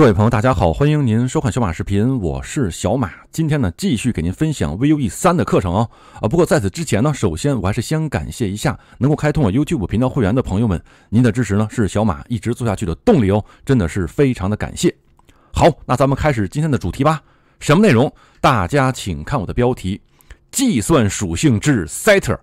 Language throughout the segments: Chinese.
各位朋友，大家好，欢迎您收看小马视频，我是小马。今天呢，继续给您分享 Vue 3的课程哦。啊，不过在此之前呢，首先我还是先感谢一下能够开通我 YouTube 频道会员的朋友们，您的支持呢是小马一直做下去的动力哦，真的是非常的感谢。好，那咱们开始今天的主题吧。什么内容？大家请看我的标题：计算属性之 s e t t e r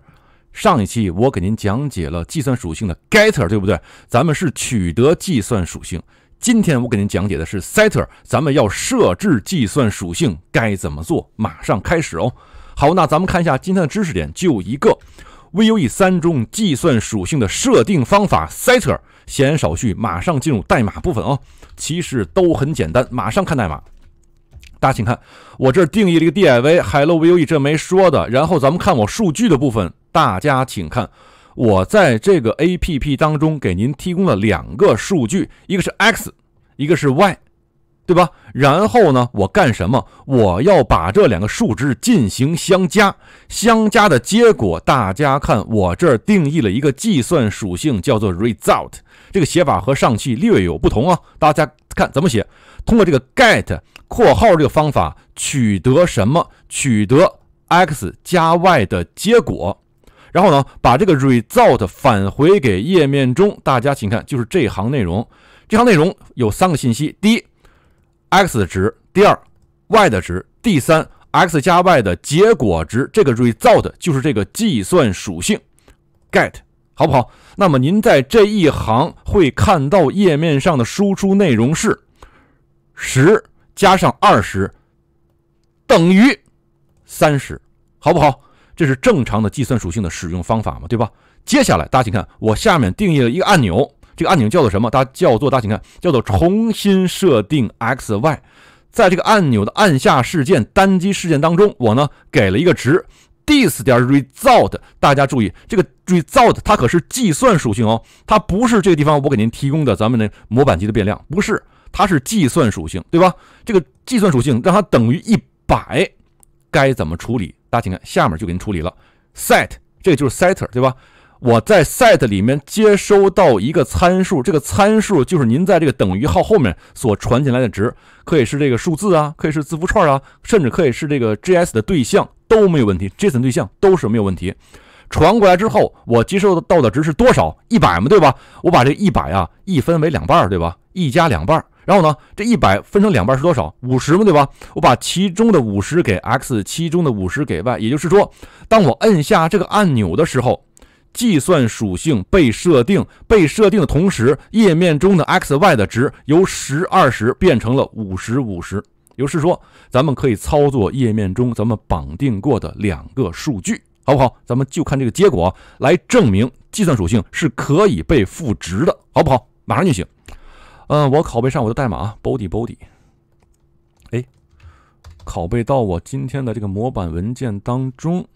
上一期我给您讲解了计算属性的 Getter，对不对？咱们是取得计算属性。今天我给您讲解的是 setter，咱们要设置计算属性该怎么做？马上开始哦。好，那咱们看一下今天的知识点，就一个 Vue 3中计算属性的设定方法 setter。闲言少叙，马上进入代码部分哦。其实都很简单，马上看代码。大家请看，我这儿定义了一个 div，hello Vue 这没说的。然后咱们看我数据的部分，大家请看。我在这个 A P P 当中给您提供了两个数据，一个是 x，一个是 y，对吧？然后呢，我干什么？我要把这两个数值进行相加，相加的结果，大家看，我这儿定义了一个计算属性，叫做 result。这个写法和上期略有不同啊。大家看怎么写？通过这个 get 括号这个方法取得什么？取得 x 加 y 的结果。然后呢，把这个 result 返回给页面中。大家请看，就是这行内容。这行内容有三个信息：第一，x 的值；第二，y 的值；第三，x 加 y 的结果值。这个 result 就是这个计算属性 get，好不好？那么您在这一行会看到页面上的输出内容是十加上二十等于三十，好不好？这是正常的计算属性的使用方法嘛，对吧？接下来大家请看，我下面定义了一个按钮，这个按钮叫做什么？大家叫做，大家请看，叫做重新设定 x y。在这个按钮的按下事件、单击事件当中，我呢给了一个值 d i s 点 result。大家注意，这个 result 它可是计算属性哦，它不是这个地方我给您提供的咱们的模板级的变量，不是，它是计算属性，对吧？这个计算属性让它等于一百，该怎么处理？大家请看，下面就给您处理了。set，这就是 setter，对吧？我在 set 里面接收到一个参数，这个参数就是您在这个等于号后面所传进来的值，可以是这个数字啊，可以是字符串啊，甚至可以是这个 JS 的对象都没有问题，JSON 对象都是没有问题。传过来之后，我接收到的值是多少？一百嘛，对吧？我把这一百啊一分为两半儿，对吧？一加两半儿。然后呢？这一百分成两半是多少？五十嘛，对吧？我把其中的五十给 x，其中的五十给 y。也就是说，当我按下这个按钮的时候，计算属性被设定，被设定的同时，页面中的 x、y 的值由十、二十变成了五十五十。也就是说，咱们可以操作页面中咱们绑定过的两个数据，好不好？咱们就看这个结果来证明计算属性是可以被赋值的，好不好？马上就行。嗯，我拷贝上我的代码 body body，哎，拷贝到我今天的这个模板文件当中，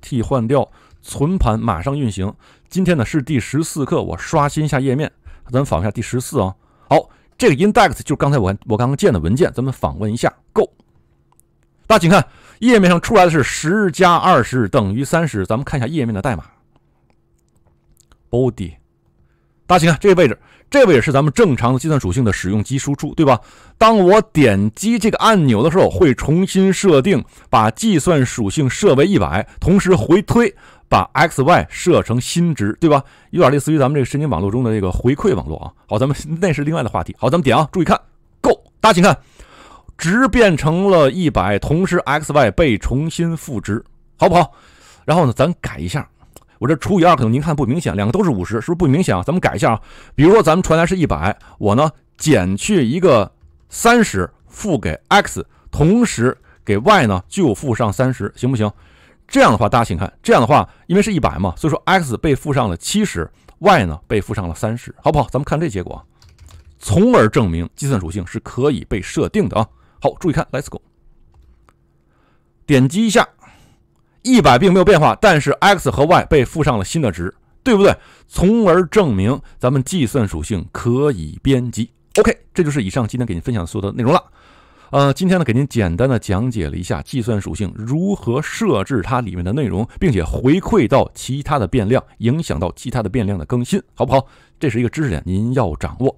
替换掉，存盘，马上运行。今天呢是第十四课，我刷新一下页面，咱们访问一下第十四啊。好，这个 index 就是刚才我我刚刚建的文件，咱们访问一下。Go，大家请看页面上出来的是十加二十等于三十，咱们看一下页面的代码 body。大家请看这个位置，这位置是咱们正常的计算属性的使用及输出，对吧？当我点击这个按钮的时候，会重新设定，把计算属性设为一百，同时回推把 x y 设成新值，对吧？有点类似于咱们这个神经网络中的这个回馈网络啊。好，咱们 那是另外的话题。好，咱们点啊，注意看，Go，大家请看，值变成了一百，同时 x y 被重新赋值，好不好？然后呢，咱改一下。我这除以二可能您看不明显，两个都是五十，是不是不明显啊？咱们改一下啊，比如说咱们传来是一百，我呢减去一个三十，付给 x，同时给 y 呢就付上三十，行不行？这样的话，大家请看，这样的话，因为是一百嘛，所以说 x 被付上了七十，y 呢被付上了三十，好不好？咱们看这结果，从而证明计算属性是可以被设定的啊。好，注意看，l e t s g o 点击一下。一百并没有变化，但是 x 和 y 被赋上了新的值，对不对？从而证明咱们计算属性可以编辑。OK，这就是以上今天给您分享所有的内容了。呃，今天呢，给您简单的讲解了一下计算属性如何设置它里面的内容，并且回馈到其他的变量，影响到其他的变量的更新，好不好？这是一个知识点，您要掌握。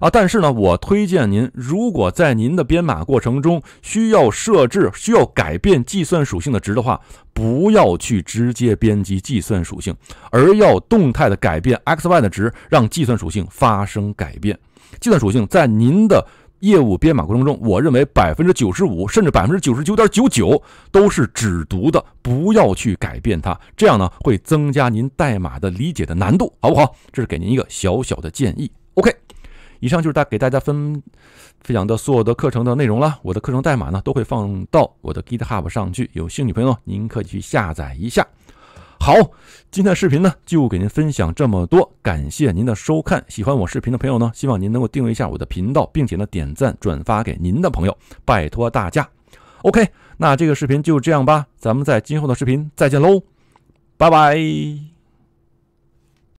啊，但是呢，我推荐您，如果在您的编码过程中需要设置、需要改变计算属性的值的话，不要去直接编辑计算属性，而要动态的改变 x、y 的值，让计算属性发生改变。计算属性在您的业务编码过程中，我认为百分之九十五甚至百分之九十九点九九都是只读的，不要去改变它，这样呢会增加您代码的理解的难度，好不好？这是给您一个小小的建议。OK。以上就是大给大家分分享的所有的课程的内容了。我的课程代码呢，都会放到我的 GitHub 上去。有兴趣朋友，您可以去下载一下。好，今天的视频呢，就给您分享这么多。感谢您的收看。喜欢我视频的朋友呢，希望您能够订阅一下我的频道，并且呢点赞转发给您的朋友。拜托大家。OK，那这个视频就这样吧。咱们在今后的视频再见喽，拜拜。